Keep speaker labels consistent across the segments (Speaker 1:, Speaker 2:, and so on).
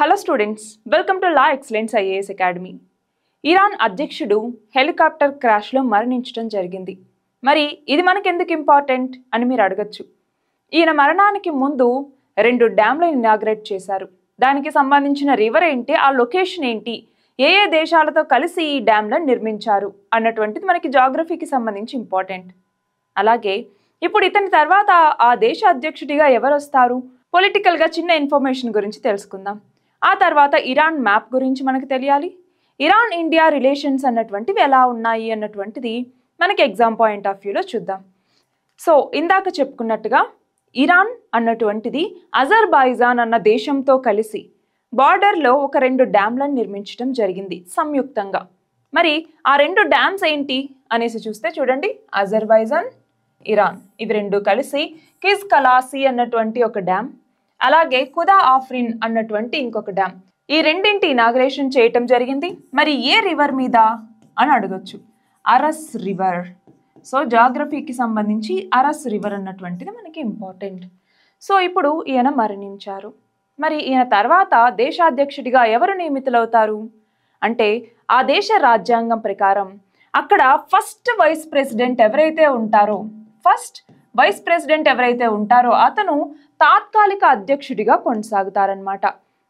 Speaker 1: hello students welcome to La Excellence IAS academy Iran అధ్యక్షుడు helicopter క్రాష్లో మరణించడం జరిగింది మరి ఇది మనకెందుకు ఇంపార్టెంట్ అని మీరు అడగచ్చు ఈయన మరణానికి ముందు రెండు డ్యామ్లు ఇనాగ్రేట్ చేశారు దానికి సంబంధించిన రివర్ ఏంటి ఆ లొకేషన్ ఏంటి ఏ ఏ దేశాలతో కలిసి ఈ డ్యామ్లను నిర్మించారు అన్నటువంటిది మనకి జాగ్రఫీకి సంబంధించి ఇంపార్టెంట్ అలాగే ఇప్పుడు ఇతని తర్వాత ఆ దేశ అధ్యక్షుడిగా ఎవరు వస్తారు పొలిటికల్గా చిన్న ఇన్ఫర్మేషన్ గురించి తెలుసుకుందాం ఆ తర్వాత ఇరాన్ మ్యాప్ గురించి మనకు తెలియాలి ఇరాన్ ఇండియా రిలేషన్స్ అన్నటువంటివి ఎలా ఉన్నాయి అన్నటువంటిది మనకి ఎగ్జామ్ పాయింట్ ఆఫ్ వ్యూలో చూద్దాం సో ఇందాక చెప్పుకున్నట్టుగా ఇరాన్ అన్నటువంటిది అజర్బైజాన్ అన్న దేశంతో కలిసి బార్డర్లో ఒక రెండు డ్యామ్లను నిర్మించడం జరిగింది సంయుక్తంగా మరి ఆ రెండు డ్యామ్స్ ఏంటి అనేసి చూస్తే చూడండి అజర్బైజాన్ ఇరాన్ ఇవి రెండు కలిసి కిజ్ కలాసి అన్నటువంటి ఒక డ్యామ్ అలాగే ఖుదా ఆఫ్రిన్ అన్నటువంటి ఇంకొక డ్యామ్ ఈ రెండింటి ఇనాగ్రేషన్ చేయటం జరిగింది మరి ఏ రివర్ మీద అని అడగచ్చు అరస్ రివర్ సో జాగ్రఫీకి సంబంధించి అరస్ రివర్ అన్నటువంటిది మనకి ఇంపార్టెంట్ సో ఇప్పుడు ఈయన మరణించారు మరి ఈయన తర్వాత దేశాధ్యక్షుడిగా ఎవరు నియమితులవుతారు అంటే ఆ దేశ రాజ్యాంగం ప్రకారం అక్కడ ఫస్ట్ వైస్ ప్రెసిడెంట్ ఎవరైతే ఉంటారో ఫస్ట్ వైస్ ప్రెసిడెంట్ ఎవరైతే ఉంటారో అతను తాత్కాలిక అధ్యక్షుడిగా కొనసాగుతారనమాట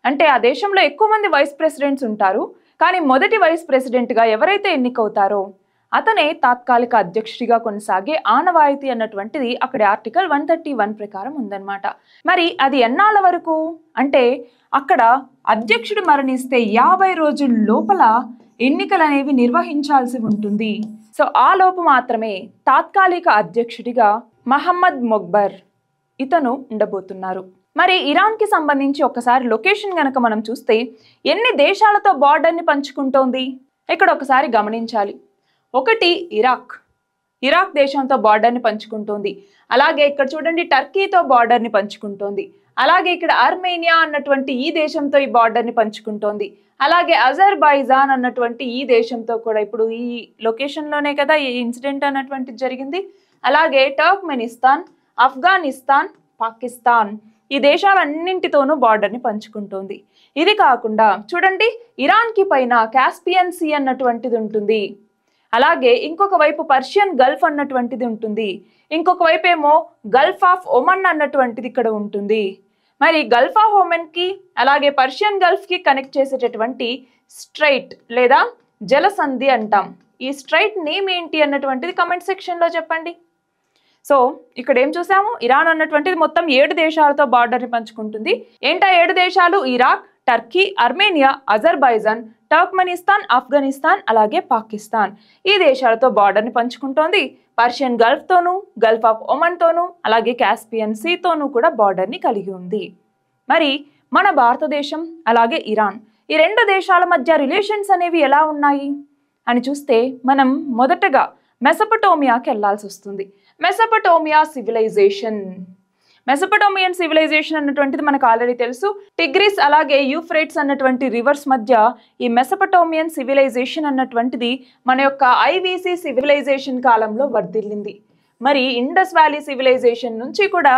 Speaker 1: అంటే ఆ దేశంలో ఎక్కువ మంది వైస్ ప్రెసిడెంట్స్ ఉంటారు కానీ మొదటి వైస్ ప్రెసిడెంట్గా ఎవరైతే ఎన్నికవుతారో అతనే తాత్కాలిక అధ్యక్షుడిగా కొనసాగే ఆనవాయితీ అన్నటువంటిది అక్కడ ఆర్టికల్ వన్ థర్టీ వన్ ప్రకారం ఉందన్నమాట మరి అది ఎన్నాళ్ళ వరకు అంటే అక్కడ అధ్యక్షుడు మరణిస్తే యాభై రోజుల లోపల ఎన్నికలు అనేవి నిర్వహించాల్సి ఉంటుంది సో ఆ లోపు మాత్రమే తాత్కాలిక అధ్యక్షుడిగా మహమ్మద్ మొక్బర్ ఇతను ఉండబోతున్నారు మరి ఇరాన్కి సంబంధించి ఒకసారి లొకేషన్ గనక మనం చూస్తే ఎన్ని దేశాలతో బార్డర్ని పంచుకుంటోంది ఇక్కడ ఒకసారి గమనించాలి ఒకటి ఇరాక్ ఇరాక్ దేశంతో బార్డర్ని పంచుకుంటోంది అలాగే ఇక్కడ చూడండి టర్కీతో బార్డర్ని పంచుకుంటోంది అలాగే ఇక్కడ ఆర్మేనియా అన్నటువంటి ఈ దేశంతో ఈ బార్డర్ని పంచుకుంటోంది అలాగే అజర్బైజాన్ అన్నటువంటి ఈ దేశంతో కూడా ఇప్పుడు ఈ లొకేషన్లోనే కదా ఈ ఇన్సిడెంట్ అన్నటువంటిది జరిగింది అలాగే టర్క్మెనిస్తాన్ ఆఫ్ఘనిస్తాన్ పాకిస్తాన్ ఈ దేశాలన్నింటితోనూ బార్డర్ని పంచుకుంటుంది ఇది కాకుండా చూడండి ఇరాన్కి పైన క్యాస్పియన్ సీ అన్నటువంటిది ఉంటుంది అలాగే ఇంకొక వైపు పర్షియన్ గల్ఫ్ అన్నటువంటిది ఉంటుంది ఇంకొక వైపు ఏమో గల్ఫ్ ఆఫ్ ఒమన్ అన్నటువంటిది ఇక్కడ ఉంటుంది మరి గల్ఫ్ ఆఫ్ ఒమన్కి అలాగే పర్షియన్ గల్ఫ్కి కనెక్ట్ చేసేటటువంటి స్ట్రైట్ లేదా జలసంధి అంటాం ఈ స్ట్రైట్ నేమ్ ఏంటి అన్నటువంటిది కమెంట్ సెక్షన్లో చెప్పండి సో ఇక్కడ ఏం చూసాము ఇరాన్ అన్నటువంటిది మొత్తం ఏడు దేశాలతో బార్డర్ని పంచుకుంటుంది ఏంటా ఏడు దేశాలు Iraq Turkey Armenia Azerbaijan Turkmenistan Afghanistan అలాగే పాకిస్తాన్ ఈ దేశాలతో బార్డర్ని పంచుకుంటోంది పర్షియన్ గల్ఫ్తోనూ గల్ఫ్ ఆఫ్ ఒమన్తోనూ అలాగే క్యాస్పియన్ సీతోనూ కూడా బార్డర్ని కలిగి ఉంది మరి మన భారతదేశం అలాగే ఇరాన్ ఈ రెండు దేశాల మధ్య రిలేషన్స్ అనేవి ఎలా ఉన్నాయి అని చూస్తే మనం మొదటగా మెసపటోమియాకి వెళ్లాల్సి వస్తుంది మెసపటోమియా సివిలైజేషన్ మెసపటోమియన్ సివిలైజేషన్ అన్నటువంటిది మనకు ఆల్రెడీ తెలుసు టిగ్రిస్ అలాగే యూఫ్రేట్స్ అన్నటువంటి రివర్స్ మధ్య ఈ మెసపటోమియన్ సివిలైజేషన్ అన్నటువంటిది మన యొక్క ఐవీసీ సివిలైజేషన్ కాలంలో వర్ధిల్లింది మరి ఇండస్ వ్యాలీ సివిలైజేషన్ నుంచి కూడా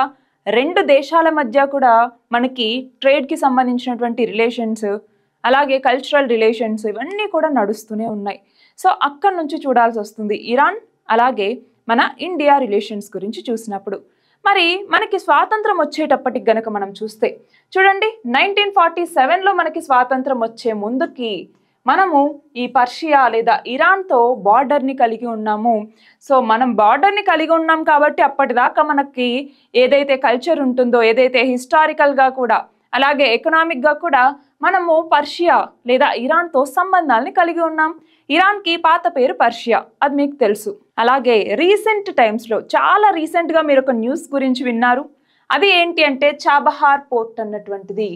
Speaker 1: రెండు దేశాల మధ్య కూడా మనకి ట్రేడ్కి సంబంధించినటువంటి రిలేషన్స్ అలాగే కల్చరల్ రిలేషన్స్ ఇవన్నీ కూడా నడుస్తూనే ఉన్నాయి సో అక్కడ నుంచి చూడాల్సి వస్తుంది ఇరాన్ అలాగే మన ఇండియా రిలేషన్స్ గురించి చూసినప్పుడు మరి మనకి స్వాతంత్రం వచ్చేటప్పటికి గనక మనం చూస్తే చూడండి నైన్టీన్ ఫార్టీ సెవెన్లో మనకి స్వాతంత్రం వచ్చే ముందుకి మనము ఈ పర్షియా లేదా ఇరాన్తో బార్డర్ని కలిగి ఉన్నాము సో మనం బార్డర్ని కలిగి ఉన్నాం కాబట్టి అప్పటిదాకా మనకి ఏదైతే కల్చర్ ఉంటుందో ఏదైతే హిస్టారికల్గా కూడా అలాగే ఎకనామిక్గా కూడా మనము పర్షియా లేదా ఇరాన్తో సంబంధాలని కలిగి ఉన్నాం ఇరాన్కి పాత పేరు పర్షియా అది మీకు తెలుసు అలాగే రీసెంట్ టైమ్స్లో చాలా రీసెంట్గా మీరు ఒక న్యూస్ గురించి విన్నారు అది ఏంటి అంటే చాబహార్ పోర్ట్ అన్నటువంటిది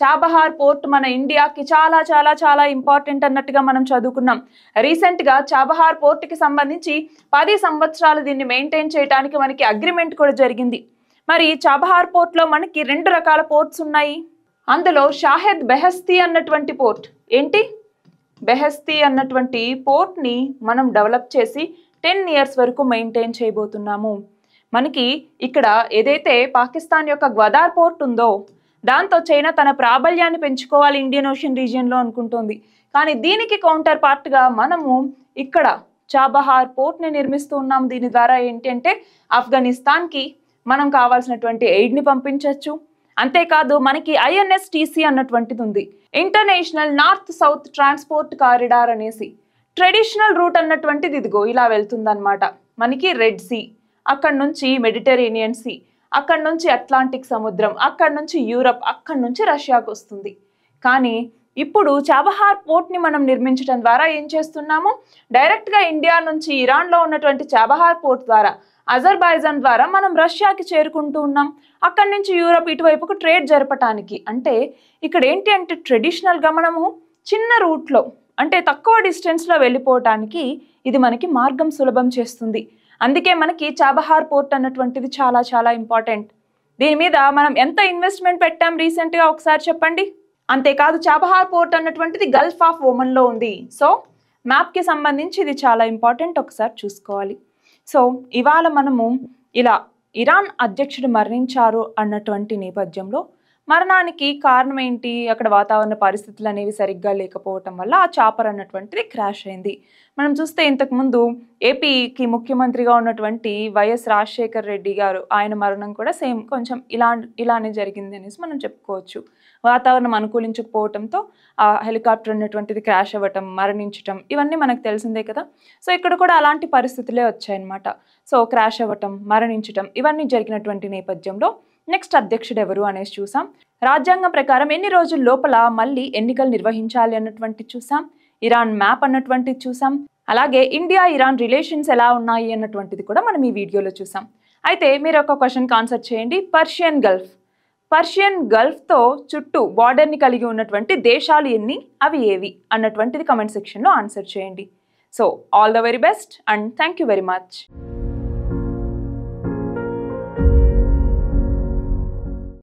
Speaker 1: చాబహార్ పోర్ట్ మన ఇండియాకి చాలా చాలా చాలా ఇంపార్టెంట్ అన్నట్టుగా మనం చదువుకున్నాం రీసెంట్గా చాబహార్ పోర్ట్కి సంబంధించి పది సంవత్సరాలు దీన్ని మెయింటైన్ చేయడానికి మనకి అగ్రిమెంట్ కూడా జరిగింది మరి చాబహార్ పోర్ట్లో మనకి రెండు రకాల పోర్ట్స్ ఉన్నాయి అందులో షాహెద్ బెహస్తీ అన్నటువంటి పోర్ట్ ఏంటి బెహస్తీ అన్నటువంటి పోర్ట్ని మనం డెవలప్ చేసి టెన్ ఇయర్స్ వరకు మెయింటైన్ చేయబోతున్నాము మనకి ఇక్కడ ఏదైతే పాకిస్తాన్ యొక్క గ్వదార్ పోర్ట్ ఉందో దాంతో చైనా తన ప్రాబల్యాన్ని పెంచుకోవాలి ఇండియన్ ఓషన్ రీజియన్లో అనుకుంటుంది కానీ దీనికి కౌంటర్ పార్ట్గా మనము ఇక్కడ చాబహార్ పోర్ట్ని నిర్మిస్తూ ఉన్నాం దీని ద్వారా ఏంటంటే ఆఫ్ఘనిస్తాన్కి మనం కావాల్సినటువంటి ఎయిడ్ని పంపించవచ్చు అంతేకాదు మనకి ఐఎన్ఎస్టీసీ అన్నటువంటిది ఉంది international north south transport corridor అనేసి ట్రెడిషనల్ రూట్ అన్నటువంటిది ఇదిగో ఇలా వెళ్తుందనమాట మనకి రెడ్ సీ అక్కడ నుంచి మెడిటరేనియన్ సీ అక్కడ నుంచి అట్లాంటిక్ సముద్రం అక్కడ నుంచి యూరప్ అక్కడ నుంచి రష్యాకు వస్తుంది కానీ ఇప్పుడు చాబహార్ పోర్ట్ని మనం నిర్మించడం ద్వారా ఏం చేస్తున్నాము డైరెక్ట్గా ఇండియా నుంచి ఇరాన్లో ఉన్నటువంటి చాబహార్ పోర్ట్ ద్వారా అజర్బైజాన్ ద్వారా మనం రష్యాకి చేరుకుంటూ ఉన్నాం అక్కడి నుంచి యూరోప్ ఇటువైపుకు ట్రేడ్ జరపటానికి అంటే ఇక్కడ ఏంటి అంటే ట్రెడిషనల్గా మనము చిన్న రూట్లో అంటే తక్కువ డిస్టెన్స్లో వెళ్ళిపోవటానికి ఇది మనకి మార్గం సులభం చేస్తుంది అందుకే మనకి చాబహార్ పోర్ట్ అన్నటువంటిది చాలా చాలా ఇంపార్టెంట్ దీని మీద మనం ఎంత ఇన్వెస్ట్మెంట్ పెట్టాం రీసెంట్గా ఒకసారి చెప్పండి అంతేకాదు చాబహార్ పోర్ట్ అన్నటువంటిది గల్ఫ్ ఆఫ్ ఓమన్లో ఉంది సో మ్యాప్కి సంబంధించి ఇది చాలా ఇంపార్టెంట్ ఒకసారి చూసుకోవాలి సో ఇవాళ మనము ఇలా ఇరాన్ అధ్యక్షుడు మరణించారు అన్నటువంటి నేపథ్యంలో మరణానికి కారణం ఏంటి అక్కడ వాతావరణ పరిస్థితులు అనేవి సరిగ్గా లేకపోవటం వల్ల ఆ చాపర్ అన్నటువంటిది క్రాష్ అయింది మనం చూస్తే ఇంతకుముందు ఏపీకి ముఖ్యమంత్రిగా ఉన్నటువంటి వైఎస్ రాజశేఖర్ రెడ్డి గారు ఆయన మరణం కూడా సేమ్ కొంచెం ఇలా ఇలానే జరిగింది అనేసి మనం చెప్పుకోవచ్చు వాతావరణం అనుకూలించకపోవటంతో ఆ హెలికాప్టర్ ఉన్నటువంటిది క్రాష్ అవ్వటం మరణించటం ఇవన్నీ మనకు తెలిసిందే కదా సో ఇక్కడ కూడా అలాంటి పరిస్థితులే వచ్చాయన్నమాట సో క్రాష్ అవ్వటం మరణించటం ఇవన్నీ జరిగినటువంటి నేపథ్యంలో నెక్స్ట్ అధ్యక్షుడు ఎవరు అనేసి చూసాం రాజ్యాంగం ప్రకారం ఎన్ని రోజుల లోపల మళ్ళీ ఎన్నికలు నిర్వహించాలి అన్నటువంటి చూసాం ఇరాన్ మ్యాప్ అన్నటువంటిది చూసాం అలాగే ఇండియా ఇరాన్ రిలేషన్స్ ఎలా ఉన్నాయి అన్నటువంటిది కూడా మనం ఈ వీడియోలో చూసాం అయితే మీరు ఒక క్వశ్చన్కి ఆన్సర్ చేయండి పర్షియన్ గల్ఫ్ పర్షియన్ గల్ఫ్తో చుట్టూ బార్డర్ని కలిగి ఉన్నటువంటి దేశాలు ఎన్ని అవి ఏవి అన్నటువంటిది కమెంట్ సెక్షన్లో ఆన్సర్ చేయండి so all the very best and thank you very much